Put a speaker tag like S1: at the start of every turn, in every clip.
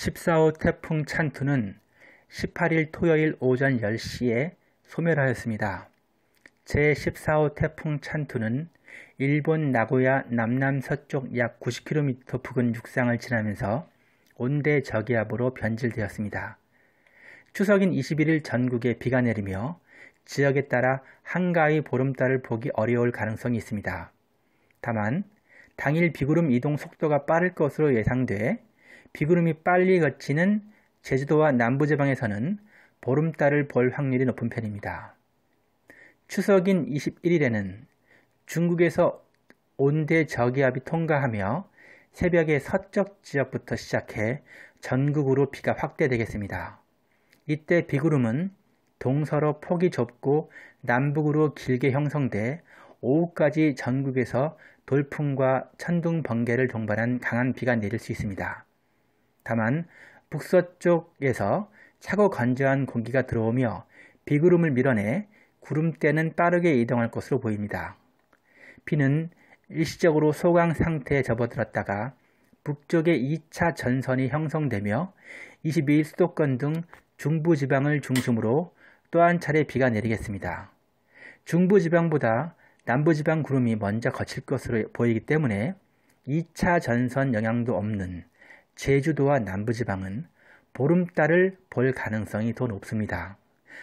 S1: 14호 태풍 찬투는 18일 토요일 오전 10시에 소멸하였습니다. 제14호 태풍 찬투는 일본 나고야 남남서쪽 약 90km 부근 육상을 지나면서 온대 저기압으로 변질되었습니다. 추석인 21일 전국에 비가 내리며 지역에 따라 한가위 보름달을 보기 어려울 가능성이 있습니다. 다만 당일 비구름 이동 속도가 빠를 것으로 예상돼 비구름이 빨리 걷히는 제주도와 남부지방에서는 보름달을 볼 확률이 높은 편입니다. 추석인 21일에는 중국에서 온대 저기압이 통과하며 새벽에 서쪽 지역부터 시작해 전국으로 비가 확대되겠습니다. 이때 비구름은 동서로 폭이 좁고 남북으로 길게 형성돼 오후까지 전국에서 돌풍과 천둥 번개를 동반한 강한 비가 내릴 수 있습니다. 다만 북서쪽에서 차고 건조한 공기가 들어오며 비구름을 밀어내 구름대는 빠르게 이동할 것으로 보입니다. 비는 일시적으로 소강 상태에 접어들었다가 북쪽에 2차 전선이 형성되며 22일 수도권 등 중부지방을 중심으로 또 한 차례 비가 내리겠습니다. 중부지방보다 남부지방 구름이 먼저 거칠 것으로 보이기 때문에 2차 전선 영향도 없는 제주도와 남부지방은 보름달을 볼 가능성이 더 높습니다.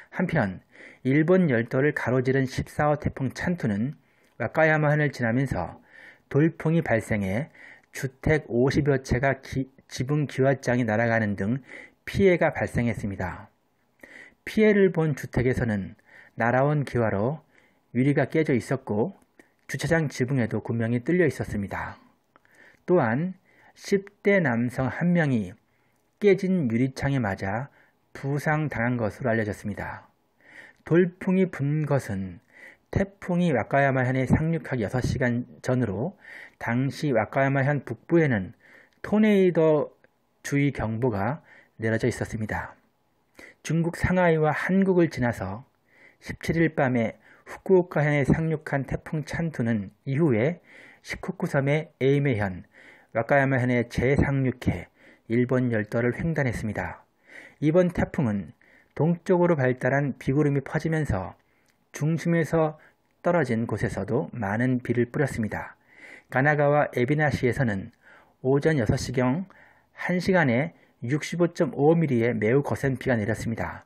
S1: 한편 일본 열도를 가로지른 14호 태풍 찬투는 와카야마 현을 지나면서 돌풍이 발생해 주택 50여 채가 기, 지붕 기와장이 날아가는 등 피해가 발생했습니다. 피해를 본 주택에서는 날아온 기와로 유리가 깨져 있었고 주차장 지붕에도 구멍이 뚫려 있었습니다. 또한 10대 남성 한 명이 깨진 유리창에 맞아 부상당한 것으로 알려졌습니다. 돌풍이 분 것은 태풍이 와카야마현에 상륙하기 6시간 전으로 당시 와카야마현 북부에는 토네이더 주의 경보가 내려져 있었습니다. 중국 상하이와 한국을 지나서 17일 밤에 후쿠오카현에 상륙한 태풍 찬투는 이후에 시코쿠섬의 에이메현, 와카야마현의 제3육해 일본 열도를 횡단했습니다. 이번 태풍은 동쪽으로 발달한 비구름이 퍼지면서 중심에서 떨어진 곳에서도 많은 비를 뿌렸습니다. 가나가와 에비나시에서는 오전 6시경 1시간에 65.5mm의 매우 거센 비가 내렸습니다.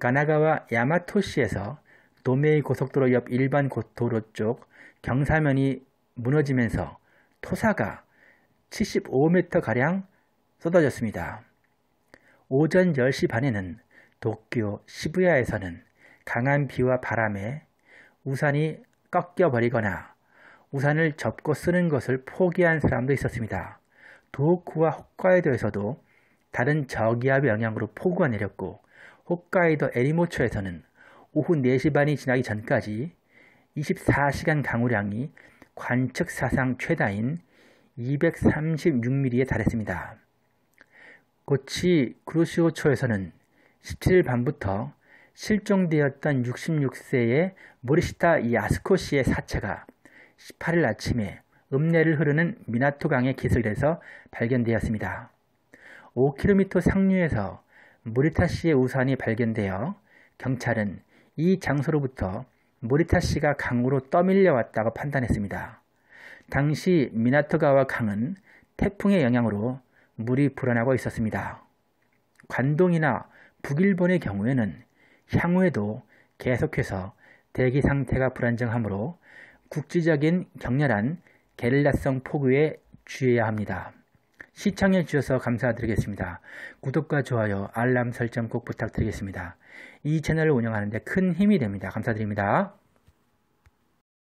S1: 가나가와 야마토시에서 도메이 고속도로 옆 일반 고 도로 쪽 경사면이 무너지면서 토사가 75m 가량 쏟아졌습니다. 오전 10시 반에는 도쿄 시부야에서는 강한 비와 바람에 우산이 꺾여 버리거나 우산을 접고 쓰는 것을 포기한 사람도 있었습니다. 도호쿠와 홋카이도에서도 다른 저기압 영향으로 폭우가 내렸고 홋카이도 에리모초에서는 오후 4시 반이 지나기 전까지 24시간 강우량이 관측 사상 최다인 236mm에 달했습니다. 고치 크루시오초에서는 17일 밤부터 실종되었던 66세의 모리시타 야스코 씨의 사체가 18일 아침에 읍내를 흐르는 미나토강에 기술돼서 발견되었습니다. 5km 상류에서 모리타 씨의 우산이 발견되어 경찰은 이 장소로부터 모리타 씨가 강으로 떠밀려왔다고 판단했습니다. 당시 미나토가와 강은 태풍의 영향으로 물이 불어나고 있었습니다. 관동이나 북일본의 경우에는 향후에도 계속해서 대기 상태가 불안정하므로 국지적인 격렬한 게릴라성 폭우에 주의해야 합니다. 시청해 주셔서 감사드리겠습니다. 구독과 좋아요, 알람 설정 꼭 부탁드리겠습니다. 이 채널을 운영하는 데 큰 힘이 됩니다. 감사드립니다.